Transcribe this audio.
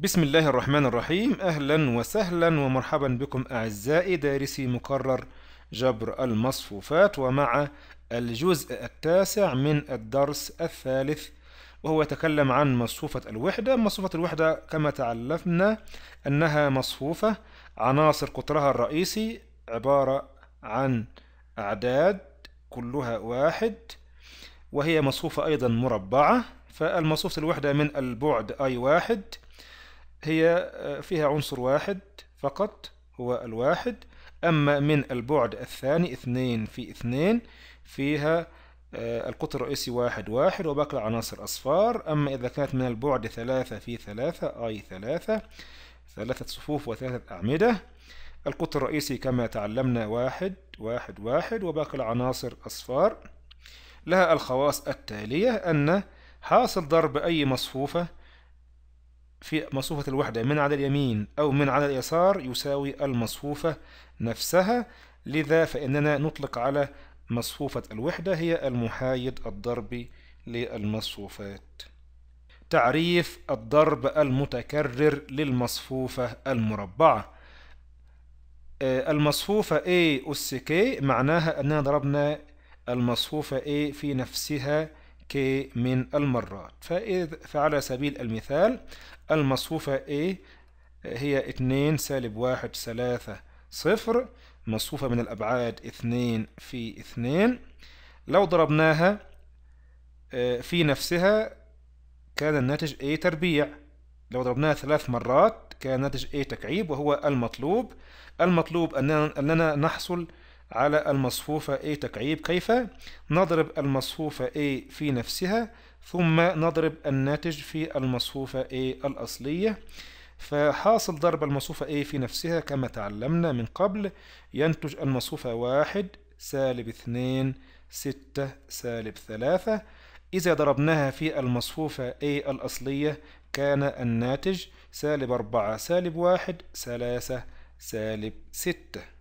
بسم الله الرحمن الرحيم أهلا وسهلا ومرحبا بكم أعزائي دارسي مقرر جبر المصفوفات ومع الجزء التاسع من الدرس الثالث وهو يتكلم عن مصفوفة الوحدة مصفوفة الوحدة كما تعلمنا أنها مصفوفة عناصر قطرها الرئيسي عبارة عن أعداد كلها واحد وهي مصفوفة أيضا مربعة فالمصفوفة الوحدة من البعد أي واحد هي آه، فيها عنصر واحد فقط هو الواحد أما من البعد الثاني اثنين في اثنين فيها آه، القطر الرئيسي واحد واحد وباقي العناصر أصفار أما إذا كانت من البعد ثلاثة في ثلاثة أي ثلاثة ثلاثة صفوف وثلاثة أعمدة القطر الرئيسي كما تعلمنا واحد واحد واحد وباقي العناصر أصفار لها الخواص التالية أن حاصل ضرب أي مصفوفة في مصفوفة الوحدة من على اليمين أو من على اليسار يساوي المصفوفة نفسها لذا فإننا نطلق على مصفوفة الوحدة هي المحايد الضربي للمصفوفات تعريف الضرب المتكرر للمصفوفة المربعة آه، المصفوفة A أس K معناها أننا ضربنا المصفوفة A في نفسها K من المرات فإذ فعلى سبيل المثال المصفوفة A هي 2 سالب 1 3 صفر مصفوفة من الأبعاد 2 في 2 لو ضربناها آه، في نفسها كان الناتج A تربيع لو ضربناها ثلاث مرات كان ناتج A تكعيب وهو المطلوب المطلوب أننا, أننا نحصل على المصفوفة A تكعيب كيف نضرب المصفوفة A في نفسها ثم نضرب الناتج في المصفوفة A الأصلية فحاصل ضرب المصفوفة A في نفسها كما تعلمنا من قبل ينتج المصفوفة واحد سالب اثنين ستة سالب ثلاثة إذا ضربناها في المصفوفة A الأصلية كان الناتج سالب أربعة سالب واحد ثلاثة سالب ستة